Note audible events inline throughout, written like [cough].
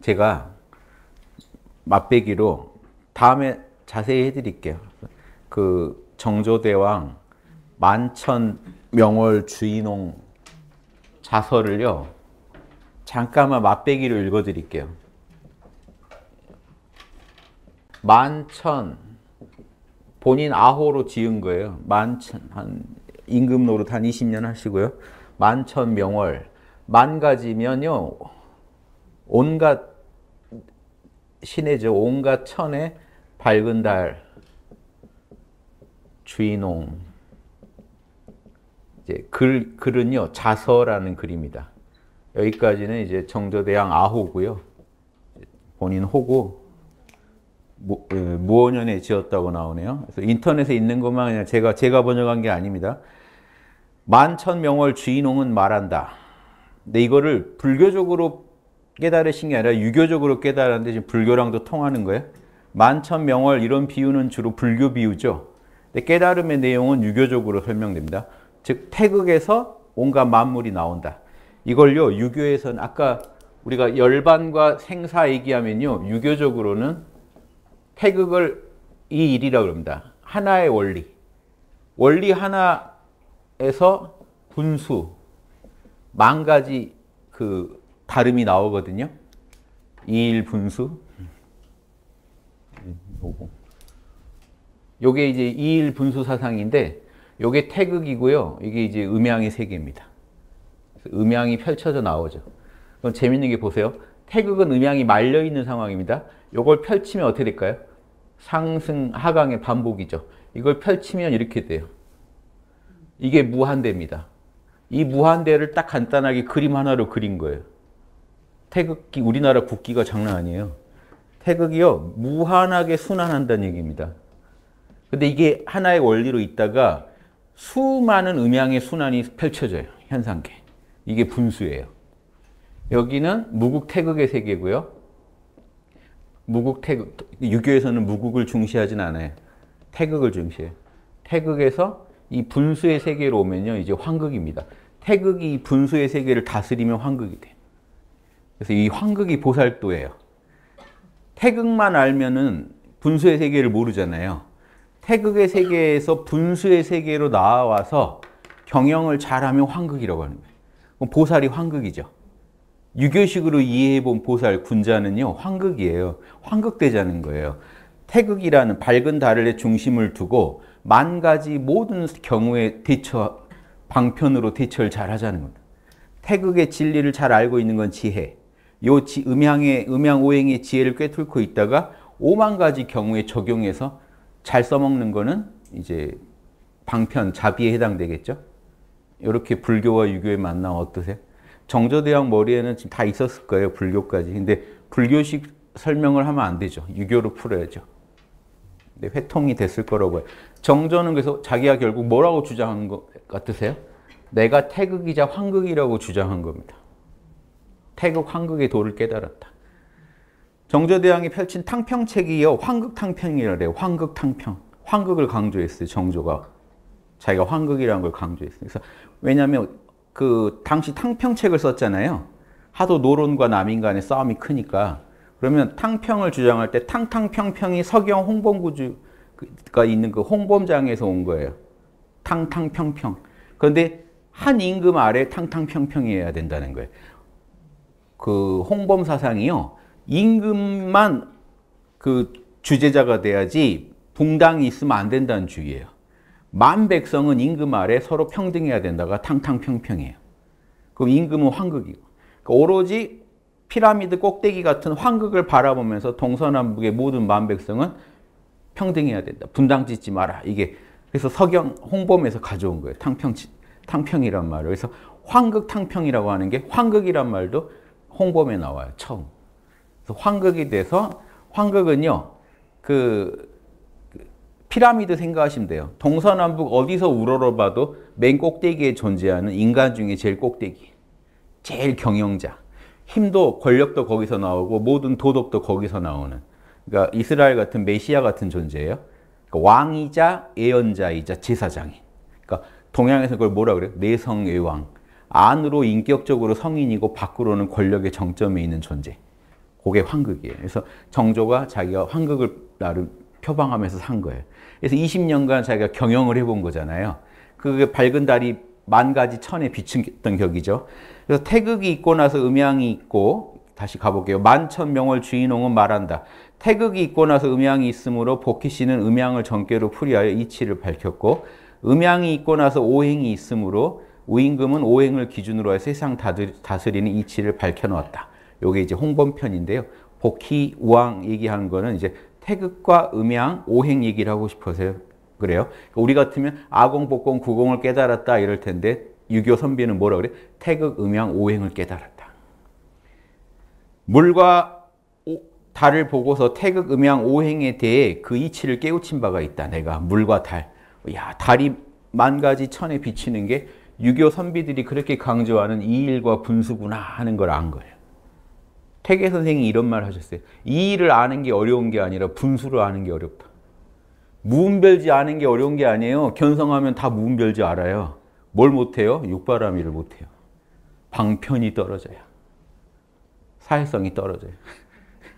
제가 맛배기로 다음에 자세히 해드릴게요. 그 정조대왕 만천 명월 주인홍 자서를요. 잠깐만 맛배기로 읽어드릴게요. 만천 본인 아호로 지은 거예요. 만천 한 임금 노릇 한 20년 하시고요. 만천 명월 만 가지면요. 온갖 신의죠. 온갖 천의 밝은 달 주인공 이제 글 글은요 자서라는 글입니다. 여기까지는 이제 정조대왕 아호고요. 본인 호고 무, 원년에 어, 지었다고 나오네요. 그래서 인터넷에 있는 것만 그냥 제가 제가 번역한 게 아닙니다. 만천명월 주인홍은 말한다. 근데 이거를 불교적으로 깨달으신 게 아니라 유교적으로 깨달았는데 지금 불교랑도 통하는 거예요. 만천명월 이런 비유는 주로 불교 비유죠. 근데 깨달음의 내용은 유교적으로 설명됩니다. 즉 태극에서 온갖 만물이 나온다. 이걸요 유교에서는 아까 우리가 열반과 생사 얘기하면요 유교적으로는 태극을 이 일이라고 합니다. 하나의 원리. 원리 하나에서 분수, 만 가지 그 다름이 나오거든요. 2일 분수. 요게 이제 2일 분수 사상인데 요게 태극이고요. 이게 이제 음양의 세계입니다. 음양이 펼쳐져 나오죠. 그럼 재밌는 게 보세요. 태극은 음양이 말려 있는 상황입니다. 요걸 펼치면 어떻게 될까요? 상승 하강의 반복이죠. 이걸 펼치면 이렇게 돼요. 이게 무한대입니다. 이 무한대를 딱 간단하게 그림 하나로 그린 거예요. 태극기 우리나라 국기가 장난 아니에요. 태극이요 무한하게 순환한다는 얘기입니다. 근데 이게 하나의 원리로 있다가 수많은 음양의 순환이 펼쳐져요. 현상계. 이게 분수예요. 여기는 무국 태극의 세계고요. 무국 태극, 유교에서는 무국을 중시하진 않아요. 태극을 중시해요. 태극에서 이 분수의 세계로 오면요. 이제 황극입니다. 태극이 분수의 세계를 다스리면 황극이 돼요. 그래서 이 황극이 보살도예요. 태극만 알면은 분수의 세계를 모르잖아요. 태극의 세계에서 분수의 세계로 나와서 경영을 잘하면 황극이라고 하는 거예요. 보살이 황극이죠. 유교식으로 이해해본 보살 군자는요 황극이에요. 황극대자는 거예요. 태극이라는 밝은 달의 중심을 두고 만 가지 모든 경우에 대처 방편으로 대처를 잘하자는 겁니다. 태극의 진리를 잘 알고 있는 건 지혜, 요 음향의 음향 오행의 지혜를 꿰뚫고 있다가 5만 가지 경우에 적용해서 잘 써먹는 거는 이제 방편 자비에 해당되겠죠. 이렇게 불교와 유교의 만남 어떠세요? 정저대왕 머리에는 지금 다 있었을 거예요 불교까지. 근데 불교식 설명을 하면 안 되죠. 유교로 풀어야죠. 근데 회통이 됐을 거라고요. 정저는 그래서 자기가 결국 뭐라고 주장한 것 같으세요? 내가 태극이자 황극이라고 주장한 겁니다. 태국 황극의 도를 깨달았다. 정조대왕이 펼친 탕평책이요 황극탕평이라래 황극탕평. 황극을 강조했어요. 정조가. 자기가 황극이라는 걸 강조했어요. 그래서 왜냐하면 그 당시 탕평책을 썼잖아요. 하도 노론과 남인 간의 싸움이 크니까 그러면 탕평을 주장할 때 탕탕평평이 서경 홍범구주가 있는 그 홍범장에서 온 거예요. 탕탕평평. 그런데 한 임금 아래 탕탕평평이어야 된다는 거예요. 그 홍범 사상이요. 임금만 그 주제자가 돼야지 붕당이 있으면 안 된다는 주의예요. 만 백성은 임금 아래 서로 평등해야 된다가 탕탕평평해요. 그럼 임금은 황극이고 그러니까 오로지 피라미드 꼭대기 같은 황극을 바라보면서 동서남북의 모든 만 백성은 평등해야 된다. 분당 짓지 마라. 이게 그래서 서경 홍범에서 가져온 거예요. 탕평 탕평이란 말을. 그래서 황극 탕평이라고 하는 게 황극이란 말도 홍범에 나와요. 처음. 황극이 돼서 황극은요. 그, 그 피라미드 생각하시면 돼요. 동서남북 어디서 우러러봐도 맨 꼭대기에 존재하는 인간 중에 제일 꼭대기. 제일 경영자. 힘도 권력도 거기서 나오고 모든 도덕도 거기서 나오는. 그러니까 이스라엘 같은 메시아 같은 존재예요. 그러니까 왕이자 예언자이자 제사장인. 그러니까 동양에서 그걸 뭐라 그래요? 내성의 왕. 안으로 인격적으로 성인이고 밖으로는 권력의 정점에 있는 존재. 그게 황극이에요. 그래서 정조가 자기가 황극을 나름 표방하면서 산 거예요. 그래서 20년간 자기가 경영을 해본 거잖아요. 그게 밝은 달이 만 가지 천에 비춘 격이죠. 그래서 태극이 있고 나서 음양이 있고 다시 가볼게요. 만천 명월 주인홍은 말한다. 태극이 있고 나서 음양이 있으므로 복희 씨는 음양을 전개로 풀이하여 이치를 밝혔고 음양이 있고 나서 오행이 있으므로 우임금은 오행을 기준으로 해서 세상 다스리는 이치를 밝혀놓았다. 요게 이제 홍범편인데요. 복희 우왕 얘기하는 거는 이제 태극과 음양 오행 얘기를 하고 싶어서 그래요. 그러니까 우리 같으면 아공, 복공, 구공을 깨달았다 이럴 텐데 유교 선비는 뭐라 그래? 태극, 음양, 오행을 깨달았다. 물과 달을 보고서 태극, 음양, 오행에 대해 그 이치를 깨우친 바가 있다. 내가 물과 달. 야, 달이 만 가지 천에 비치는 게6.25 선비들이 그렇게 강조하는 이 일과 분수구나 하는 걸 안 거예요. 태계 선생이 이런 말 하셨어요. 이 일을 아는 게 어려운 게 아니라 분수를 아는 게 어렵다. 무음별지 아는 게 어려운 게 아니에요. 견성하면 다 무음별지 알아요. 뭘 못해요? 육바람이를 못해요. 방편이 떨어져요. 사회성이 떨어져요.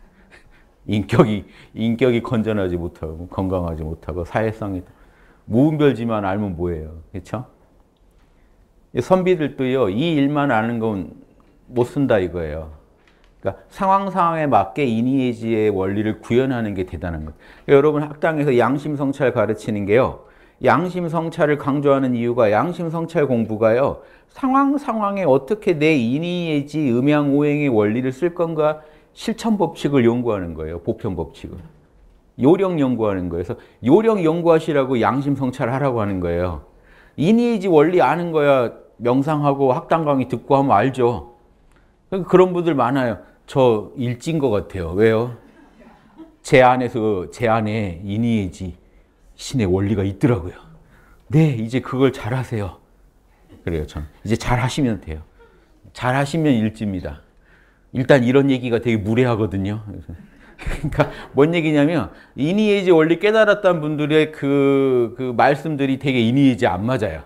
[laughs] 인격이, 인격이 건전하지 못하고 건강하지 못하고 사회성이 무음별지만 알면 뭐예요. 그렇죠? 선비들도요, 이 일만 아는 건 못 쓴다 이거예요. 그러니까 상황 상황에 맞게 이니에지의 원리를 구현하는 게 대단한 거 그러니까 여러분 학당에서 양심 성찰 가르치는 게요. 양심 성찰을 강조하는 이유가 양심 성찰 공부가요. 상황 상황에 어떻게 내 인이예지 음양 오행의 원리를 쓸 건가 실천 법칙을 연구하는 거예요. 보편 법칙을. 요령 연구하는 거예요. 그래서 요령 연구하시라고 양심 성찰 하라고 하는 거예요. 인이지 원리 아는 거야 명상하고 학당 강의 듣고 하면 알죠. 그러니까 그런 분들 많아요. 저 일진 것 같아요. 왜요? 제 안에서 제 안에 이니에지 신의 원리가 있더라고요. 네, 이제 그걸 잘하세요. 그래요, 전 이제 잘하시면 돼요. 잘하시면 일지입니다. 일단 이런 얘기가 되게 무례하거든요. 그러니까 뭔 얘기냐면 이니에지 원리 깨달았다 분들의 그, 그 말씀들이 되게 이니에지 안 맞아요.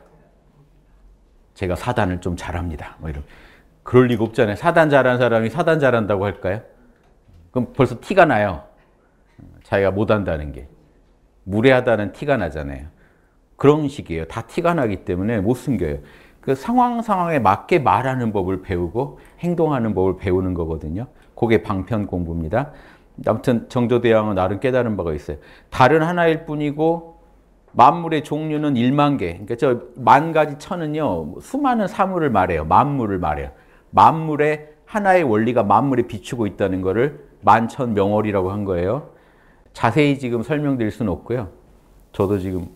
제가 사단을 좀 잘합니다. 뭐 이런. 그럴 리가 없잖아요. 사단 잘한 사람이 사단 잘한다고 할까요? 그럼 벌써 티가 나요. 자기가 못한다는 게. 무례하다는 티가 나잖아요. 그런 식이에요. 다 티가 나기 때문에 못 숨겨요. 그 상황 상황에 맞게 말하는 법을 배우고 행동하는 법을 배우는 거거든요. 그게 방편 공부입니다. 아무튼 정조대왕은 나름 깨달은 바가 있어요. 다른 하나일 뿐이고 만물의 종류는 1만 개. 그러니까 저만 가지 천은요. 수많은 사물을 말해요. 만물을 말해요. 만물의 하나의 원리가 만물에 비추고 있다는 것을 만천 명월이라고 한 거예요. 자세히 지금 설명드릴 수는 없고요. 저도 지금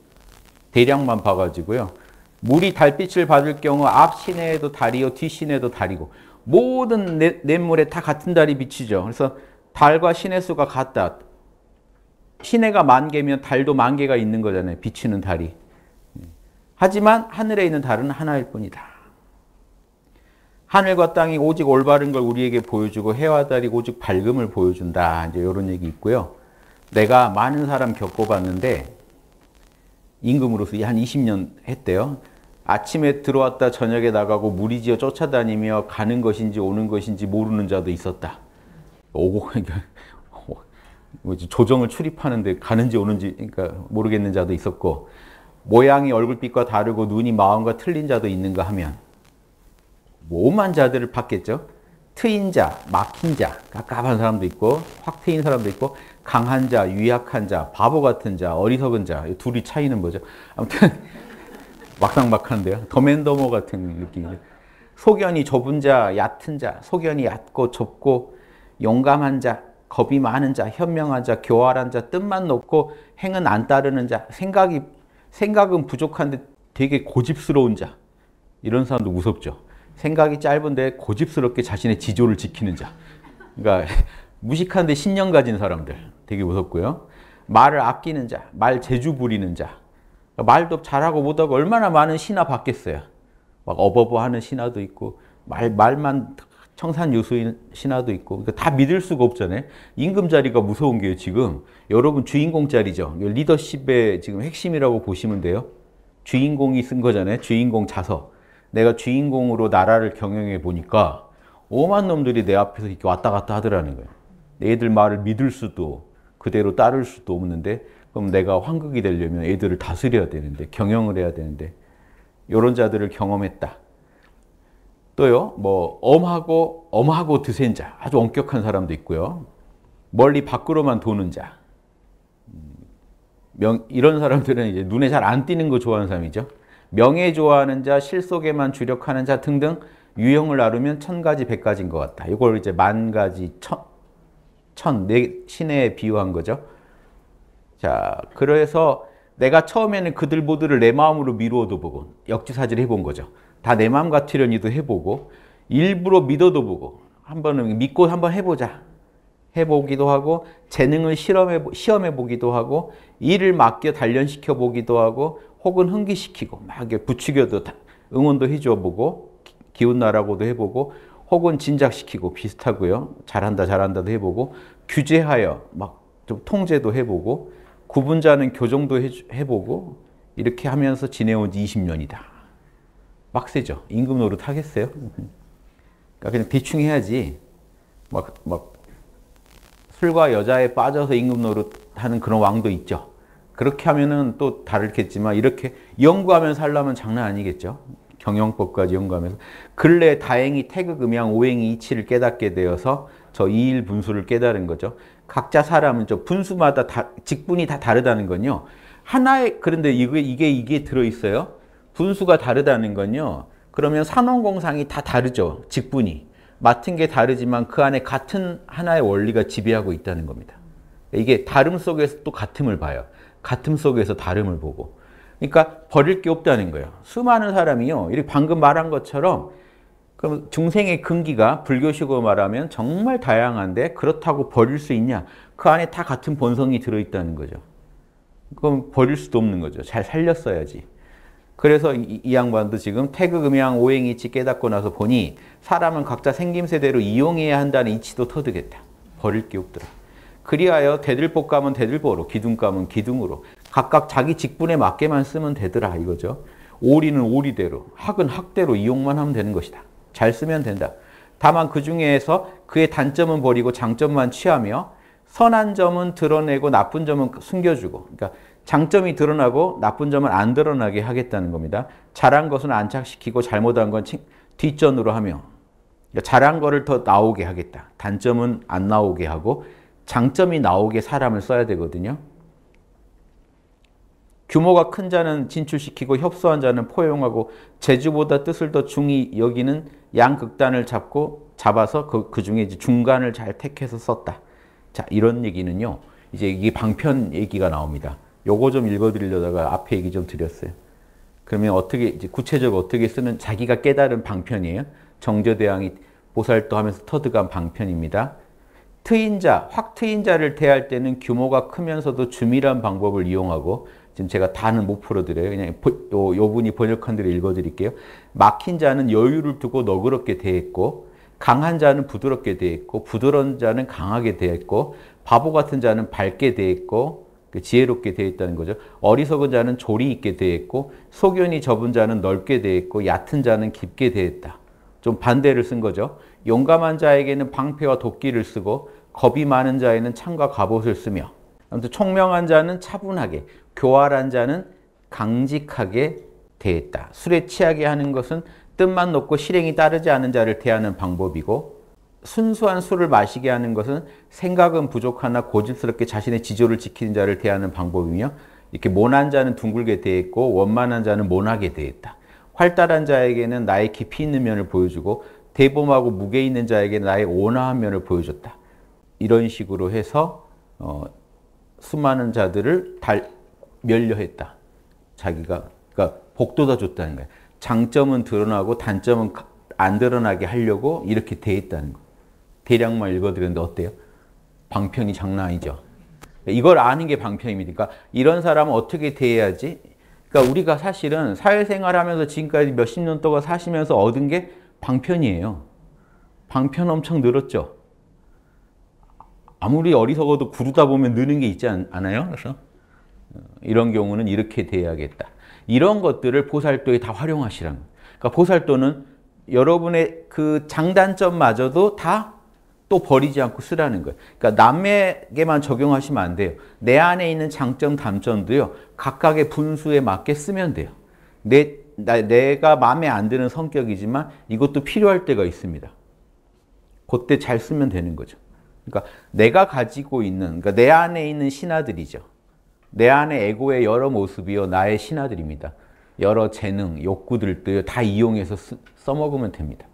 대략만 봐가지고요. 물이 달빛을 받을 경우 앞 시내에도 달이요, 뒤 시내도 달이고 모든 냇물에 다 같은 달이 비치죠. 그래서 달과 시내 수가 같다. 시내가 만 개면 달도 만 개가 있는 거잖아요. 비치는 달이. 하지만 하늘에 있는 달은 하나일 뿐이다. 하늘과 땅이 오직 올바른 걸 우리에게 보여주고 해와 달이 오직 밝음을 보여준다. 이제 이런 얘기 있고요. 내가 많은 사람 겪어봤는데 임금으로서 한 20년 했대요. 아침에 들어왔다 저녁에 나가고 무리지어 쫓아다니며 가는 것인지 오는 것인지 모르는 자도 있었다. 오고 [laughs] 그러니까 뭐 조정을 출입하는데 가는지 오는지 그러니까 모르겠는 자도 있었고 모양이 얼굴빛과 다르고 눈이 마음과 틀린 자도 있는가 하면 오만 자들을 봤겠죠. 트인 자, 막힌 자, 깝깝한 사람도 있고 확 트인 사람도 있고 강한 자, 유약한 자, 바보 같은 자, 어리석은 자 둘이 차이는 뭐죠? 아무튼 [laughs] 막상막한데요. 더맨더머 같은 느낌이죠. 소견이 좁은 자, 얕은 자, 소견이 얕고 좁고 용감한 자, 겁이 많은 자, 현명한 자, 교활한 자, 뜻만 높고 행은 안 따르는 자, 생각이 생각은 부족한데 되게 고집스러운 자. 이런 사람도 무섭죠. 생각이 짧은데 고집스럽게 자신의 지조를 지키는 자. 그러니까 [laughs] 무식한데 신념 가진 사람들 되게 무섭고요. 말을 아끼는 자, 말 재주 부리는 자. 그러니까 말도 잘하고 못하고 얼마나 많은 신화 받겠어요. 막 어버버하는 신화도 있고 말 말만 청산 유수인 신화도 있고 그러니까 다 믿을 수가 없잖아요. 임금 자리가 무서운 게요 지금 여러분 주인공 자리죠. 리더십의 지금 핵심이라고 보시면 돼요. 주인공이 쓴 거잖아요. 주인공 자서 내가 주인공으로 나라를 경영해 보니까 오만 놈들이 내 앞에서 이렇게 왔다 갔다 하더라는 거예요. 애들 말을 믿을 수도 그대로 따를 수도 없는데 그럼 내가 황극이 되려면 애들을 다스려야 되는데 경영을 해야 되는데 이런 자들을 경험했다. 또요, 뭐, 엄하고, 엄하고 드센 자, 아주 엄격한 사람도 있고요. 멀리 밖으로만 도는 자. 음, 명, 이런 사람들은 이제 눈에 잘 안 띄는 거 좋아하는 사람이죠. 명예 좋아하는 자, 실속에만 주력하는 자 등등 유형을 나누면 천 가지, 백 가지인 것 같다. 이걸 이제 만 가지, 천, 천, 네, 신에 비유한 거죠. 자, 그래서 내가 처음에는 그들 모두를 내 마음으로 미루어도 보고 역지사지를 해 본 거죠. 다내 마음 같으려니도 해보고 일부러 믿어도 보고 한 번은 믿고 한번 해보자 해보기도 하고 재능을 실험해 시험해 보기도 하고 일을 맡겨 단련시켜 보기도 하고 혹은 흥기시키고 막이게 부추겨도 응원도 해줘 보고 기운나라고도 해보고 혹은 진작시키고 비슷하고요 잘한다 잘한다도 해보고 규제하여 막 좀 통제도 해보고 구분자는 교정도 해보고 이렇게 하면서 지내온 지 20년이다. 막세죠 임금 노릇 하겠어요? 그러니까 그냥 대충 해야지. 막, 막, 술과 여자에 빠져서 임금 노릇 하는 그런 왕도 있죠. 그렇게 하면은 또 다르겠지만, 이렇게 연구하면서 하려면 장난 아니겠죠. 경영법까지 연구하면서. 근래 다행히 태극, 음양, 오행 이치를 깨닫게 되어서 저 이일 분수를 깨달은 거죠. 각자 사람은 저 분수마다 다, 직분이 다 다르다는 건요. 하나의, 그런데 이게, 이게, 이게 들어있어요. 분수가 다르다는 건요. 그러면 산원공상이 다 다르죠. 직분이. 맡은 게 다르지만 그 안에 같은 하나의 원리가 지배하고 있다는 겁니다. 이게 다름 속에서 또 같음을 봐요. 같음 속에서 다름을 보고. 그러니까 버릴 게 없다는 거예요. 수많은 사람이요. 이렇게 방금 말한 것처럼 그럼 중생의 근기가 불교식으로 말하면 정말 다양한데 그렇다고 버릴 수 있냐? 그 안에 다 같은 본성이 들어있다는 거죠. 그럼 버릴 수도 없는 거죠. 잘 살렸어야지. 그래서 이, 이 양반도 지금 태극음양 오행이치 깨닫고 나서 보니 사람은 각자 생김새대로 이용해야 한다는 이치도 터득했다. 버릴 게 없더라. 그리하여 대들보감은 대들보로 기둥감은 기둥으로 각각 자기 직분에 맞게만 쓰면 되더라 이거죠. 오리는 오리대로 학은 학대로 이용만 하면 되는 것이다. 잘 쓰면 된다. 다만 그 중에서 그의 단점은 버리고 장점만 취하며 선한 점은 드러내고 나쁜 점은 숨겨주고 그러니까 장점이 드러나고 나쁜 점은 안 드러나게 하겠다는 겁니다. 잘한 것은 안착시키고 잘못한 건 뒷전으로 하며 그러니까 잘한 거를 더 나오게 하겠다. 단점은 안 나오게 하고 장점이 나오게 사람을 써야 되거든요. 규모가 큰 자는 진출시키고 협소한 자는 포용하고 재주보다 뜻을 더 중히 여기는 양극단을 잡고 잡아서 그, 그 중에 이제 중간을 잘 택해서 썼다. 자 이런 얘기는요. 이제 이게 방편 얘기가 나옵니다. 요거 좀 읽어드리려다가 앞에 얘기 좀 드렸어요. 그러면 어떻게 구체적으로 어떻게 쓰는 자기가 깨달은 방편이에요. 정저대왕이 보살도 하면서 터득한 방편입니다. 트인자, 확 트인자를 대할 때는 규모가 크면서도 주밀한 방법을 이용하고 지금 제가 다는 못 풀어드려요. 그냥 요, 요 분이 번역한 대로 읽어드릴게요. 막힌 자는 여유를 두고 너그럽게 대했고 강한 자는 부드럽게 대했고 부드러운 자는 강하게 대했고 바보 같은 자는 밝게 대했고 그 지혜롭게 되어 있다는 거죠. 어리석은 자는 조리 있게 되어 있고 소견이 접은 자는 넓게 되어 있고 얕은 자는 깊게 되어 있다. 좀 반대를 쓴 거죠. 용감한 자에게는 방패와 도끼를 쓰고 겁이 많은 자에는 창과 갑옷을 쓰며 아무튼 총명한 자는 차분하게 교활한 자는 강직하게 대했다. 술에 취하게 하는 것은 뜻만 높고 실행이 따르지 않은 자를 대하는 방법이고 순수한 술을 마시게 하는 것은 생각은 부족하나 고집스럽게 자신의 지조를 지키는 자를 대하는 방법이며 이렇게 모난 자는 둥글게 대했고 원만한 자는 모나게 대했다. 활달한 자에게는 나의 깊이 있는 면을 보여주고 대범하고 무게 있는 자에게 는 나의 온화한 면을 보여줬다. 이런 식으로 해서 어, 수많은 자들을 달, 멸려했다. 자기가 그러니까 복도다 줬다는 거야. 장점은 드러나고 단점은 안 드러나게 하려고 이렇게 돼 있다는 거. 대략만 읽어드렸는데 어때요? 방편이 장난 아니죠. 이걸 아는 게 방편입니다. 그러니까 이런 사람은 어떻게 대해야지? 그러니까 우리가 사실은 사회생활하면서 지금까지 몇십 년 동안 사시면서 얻은 게 방편이에요. 방편 엄청 늘었죠. 아무리 어리석어도 구르다 보면 느는 게 있지 않아요? 그래서 이런 경우는 이렇게 대해야겠다. 이런 것들을 보살도에 다 활용하시라는. 그러니까 보살도는 여러분의 그 장단점마저도 다또 버리지 않고 쓰라는 거예요. 그러니까 남에게만 적용하시면 안 돼요. 내 안에 있는 장점, 단점도요. 각각의 분수에 맞게 쓰면 돼요. 내, 나, 내가 마음에 안 드는 성격이지만 이것도 필요할 때가 있습니다. 그때 잘 쓰면 되는 거죠. 그러니까 내가 가지고 있는, 그러니까 내 안에 있는 신화들이죠. 내 안에 에고의 여러 모습이요. 나의 신화들입니다. 여러 재능, 욕구들도 다 이용해서 쓰, 써먹으면 됩니다.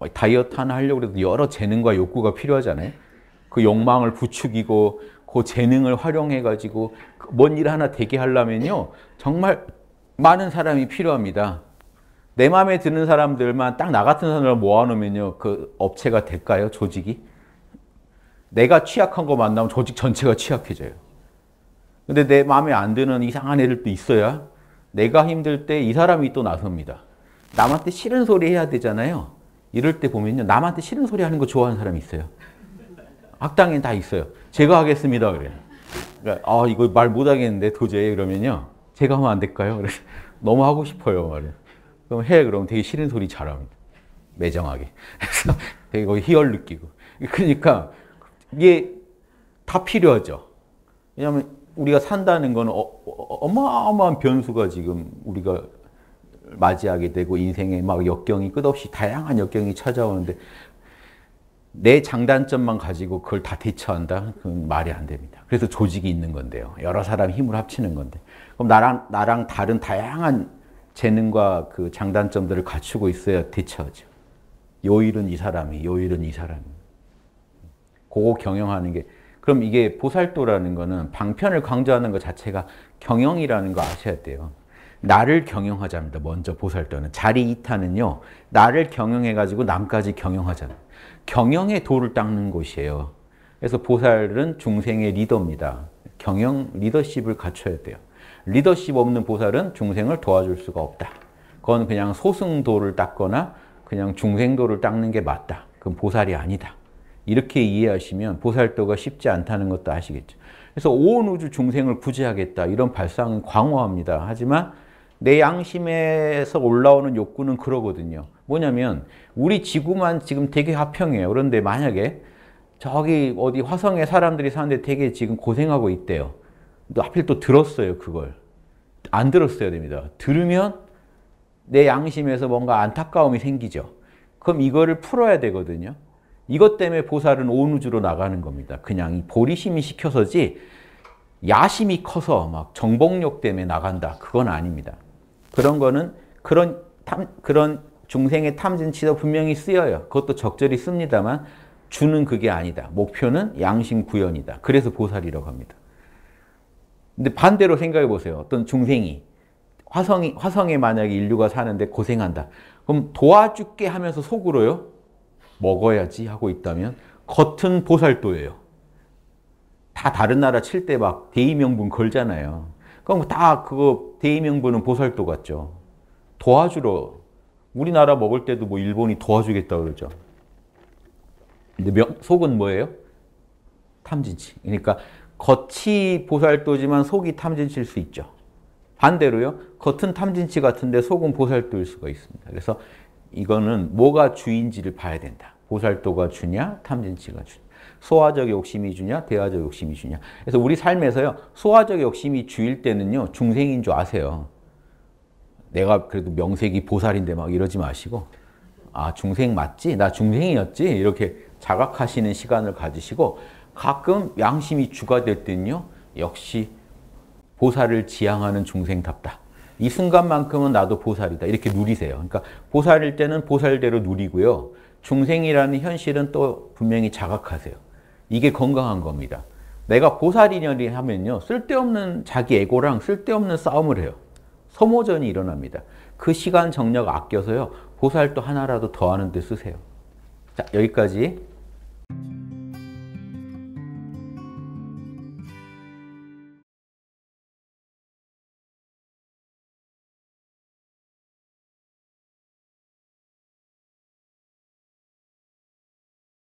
뭐 다이어트 하나 하려고 해도 여러 재능과 욕구가 필요하잖아요. 그 욕망을 부추기고 그 재능을 활용해가지고 그 뭔일 하나 되게 하려면요. 정말 많은 사람이 필요합니다. 내 마음에 드는 사람들만 딱 나 같은 사람을 모아놓으면요. 그 업체가 될까요? 조직이? 내가 취약한 거 만나면 조직 전체가 취약해져요. 근데 내 마음에 안 드는 이상한 애들도 있어야 내가 힘들 때 이 사람이 또 나섭니다. 남한테 싫은 소리 해야 되잖아요. 이럴 때 보면요. 남한테 싫은 소리 하는 거 좋아하는 사람이 있어요. 악당엔 다 있어요. 제가 하겠습니다. 그래요. 그러니까, 아, 이거 말 못하겠는데 도저히 그러면요. 제가 하면 안 될까요? 그래서 [laughs] 너무 하고 싶어요. 말이에요. 그럼 해. 그러면 되게 싫은 소리 잘합니다. 매정하게. 그래서 [laughs] 되게 거의 희열 느끼고. 그러니까 이게 다 필요하죠. 왜냐하면 우리가 산다는 건 어, 어, 어, 어마어마한 변수가 지금 우리가 맞이하게 되고 인생에 막 역경이 끝없이 다양한 역경이 찾아오는데 내 장단점만 가지고 그걸 다 대처한다? 그건 말이 안 됩니다. 그래서 조직이 있는 건데요. 여러 사람 힘을 합치는 건데. 그럼 나랑, 나랑 다른 다양한 재능과 그 장단점들을 갖추고 있어야 대처하죠. 요일은 이 사람이, 요일은 이 사람이. 그거 경영하는 게. 그럼 이게 보살도라는 거는 방편을 강조하는 것 자체가 경영이라는 거 아셔야 돼요. 나를 경영하자입니다. 먼저 보살도는 자리 이타는요. 나를 경영해 가지고 남까지 경영하자. 경영의 도를 닦는 곳이에요. 그래서 보살은 중생의 리더입니다. 경영 리더십을 갖춰야 돼요. 리더십 없는 보살은 중생을 도와줄 수가 없다. 그건 그냥 소승도를 닦거나 그냥 중생도를 닦는 게 맞다. 그건 보살이 아니다. 이렇게 이해하시면 보살도가 쉽지 않다는 것도 아시겠죠. 그래서 온 우주 중생을 구제하겠다 이런 발상은 광호합니다. 하지만 내 양심에서 올라오는 욕구는 그러거든요. 뭐냐면 우리 지구만 지금 되게 화평해요. 그런데 만약에 저기 어디 화성에 사람들이 사는데 되게 지금 고생하고 있대요. 또 하필 또 들었어요, 그걸. 안 들었어야 됩니다. 들으면 내 양심에서 뭔가 안타까움이 생기죠. 그럼 이거를 풀어야 되거든요. 이것 때문에 보살은 온 우주로 나가는 겁니다. 그냥 보리심이 시켜서지 야심이 커서 막 정복력 때문에 나간다. 그건 아닙니다. 그런 거는 그런 탐, 그런 중생의 탐진치도 분명히 쓰여요. 그것도 적절히 씁니다만 주는 그게 아니다. 목표는 양심 구현이다. 그래서 보살이라고 합니다. 근데 반대로 생각해 보세요. 어떤 중생이 화성이 화성에 만약에 인류가 사는데 고생한다. 그럼 도와줄게 하면서 속으로요. 먹어야지 하고 있다면 겉은 보살도예요. 다 다른 나라 칠 때 막 대의명분 걸잖아요. 그럼 다 그거 대의명분은 보살도 같죠. 도와주러 우리나라 먹을 때도 뭐 일본이 도와주겠다 그러죠. 근데 명, 속은 뭐예요? 탐진치. 그러니까 겉이 보살도지만 속이 탐진치일 수 있죠. 반대로요. 겉은 탐진치 같은데 속은 보살도일 수가 있습니다. 그래서 이거는 뭐가 주인지를 봐야 된다. 보살도가 주냐, 탐진치가 주냐. 소화적 욕심이 주냐, 대화적 욕심이 주냐. 그래서 우리 삶에서요, 소화적 욕심이 주일 때는요, 중생인 줄 아세요. 내가 그래도 명색이 보살인데 막 이러지 마시고, 아, 중생 맞지? 나 중생이었지? 이렇게 자각하시는 시간을 가지시고, 가끔 양심이 주가 됐든요 역시 보살을 지향하는 중생답다. 이 순간만큼은 나도 보살이다. 이렇게 누리세요. 그러니까 보살일 때는 보살대로 누리고요. 중생이라는 현실은 또 분명히 자각하세요. 이게 건강한 겁니다. 내가 고사리년이 하면요. 쓸데없는 자기 에고랑 쓸데없는 싸움을 해요. 소모전이 일어납니다. 그 시간 정력 아껴서요. 보살도 하나라도 더 하는 데 쓰세요. 자, 여기까지